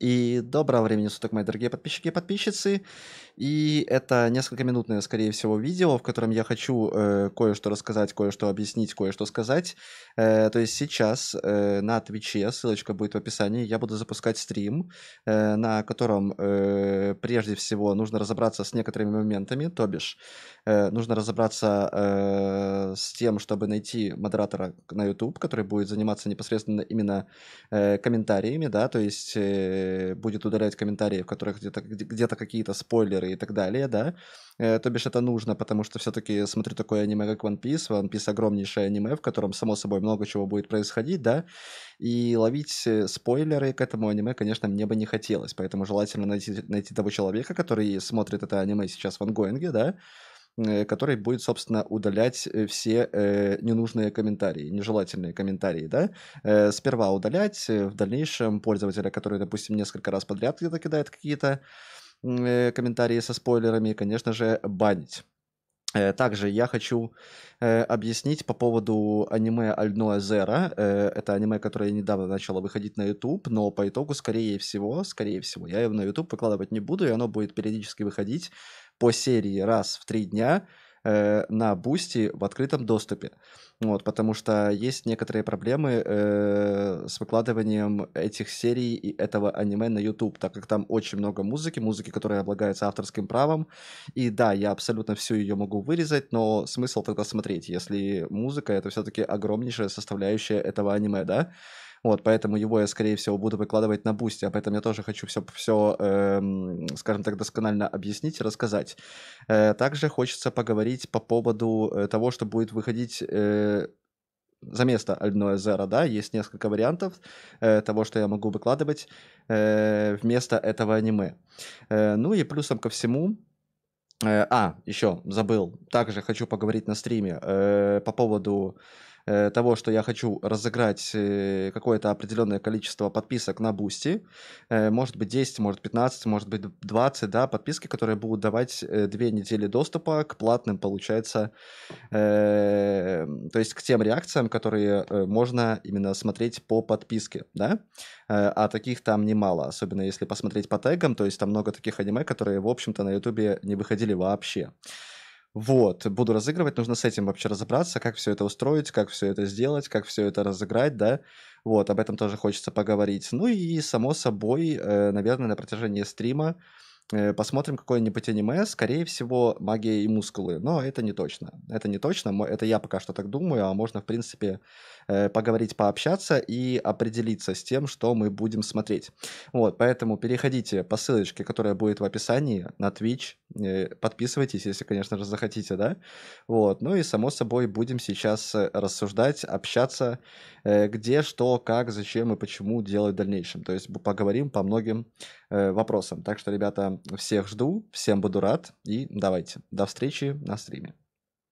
И доброго времени суток, мои дорогие подписчики и подписчицы. И это несколько минутное, скорее всего, видео, в котором я хочу э, кое-что рассказать, кое-что объяснить, кое-что сказать. Э, то есть сейчас э, на Твиче, ссылочка будет в описании, я буду запускать стрим, э, на котором э, прежде всего нужно разобраться с некоторыми моментами, то бишь э, нужно разобраться э, с тем, чтобы найти модератора на YouTube, который будет заниматься непосредственно именно э, комментариями, да, то есть... Э, Э, будет удалять комментарии, в которых где-то где какие-то спойлеры и так далее, да. Э, то бишь это нужно, потому что все-таки смотрю такое аниме, как One Piece. One Piece огромнейшее аниме, в котором, само собой, много чего будет происходить, да. И ловить э, спойлеры к этому аниме, конечно, мне бы не хотелось. Поэтому желательно найти, найти того человека, который смотрит это аниме сейчас в ангоинге, да, Э, который будет, собственно, удалять э, все э, ненужные комментарии, нежелательные комментарии, да, э, сперва удалять, э, в дальнейшем пользователя, который, допустим, несколько раз подряд где-то кидает какие-то э, комментарии со спойлерами, конечно же, банить. Также я хочу э, объяснить по поводу аниме Альноэ Зера. Э, это аниме, которое недавно начало выходить на YouTube, но по итогу, скорее всего, скорее всего, я его на YouTube выкладывать не буду, и оно будет периодически выходить по серии раз в три дня э, на Бусти в открытом доступе. Вот, потому что есть некоторые проблемы э, с выкладыванием этих серий и этого аниме на YouTube, так как там очень много музыки, музыки, которая облагается авторским правом. И да, я абсолютно всю ее могу вырезать, но смысл тогда смотреть, если музыка это все-таки огромнейшая составляющая этого аниме, да? Вот, поэтому его я, скорее всего, буду выкладывать на бусте. Об этом я тоже хочу все, все эм, скажем так, досконально объяснить и рассказать. Э, также хочется поговорить по поводу э, того, что будет выходить... Э, за место Альное Зеро, да, есть несколько вариантов э, того, что я могу выкладывать э, вместо этого аниме. Э, ну и плюсом ко всему, э, а, еще забыл. Также хочу поговорить на стриме э, по поводу Э, того, что я хочу разыграть э, какое-то определенное количество подписок на Бусти, э, может быть 10, может 15, может быть 20, да, подписки, которые будут давать две недели доступа к платным, получается, то есть к тем реакциям, которые можно именно смотреть по подписке, да, а таких там немало, особенно если посмотреть по тегам, то есть там много таких аниме, которые, в общем-то, на Ютубе не выходили вообще. Вот, буду разыгрывать, нужно с этим вообще разобраться, как все это устроить, как все это сделать, как все это разыграть, да, вот, об этом тоже хочется поговорить. Ну и, само собой, э, наверное, на протяжении стрима э, посмотрим какое-нибудь аниме, скорее всего, магия и мускулы, но это не точно, это не точно, это я пока что так думаю, а можно, в принципе, э, поговорить, пообщаться и определиться с тем, что мы будем смотреть. Вот, поэтому переходите по ссылочке, которая будет в описании на Twitch, Э, подписывайтесь, если, конечно же, захотите, да? Вот. Ну и, само собой, будем сейчас э, рассуждать, общаться, э, где, что, как, зачем и почему делать в дальнейшем. То есть поговорим по многим вопросам. Так что, ребята, всех жду, всем буду рад. И давайте. До встречи на стриме.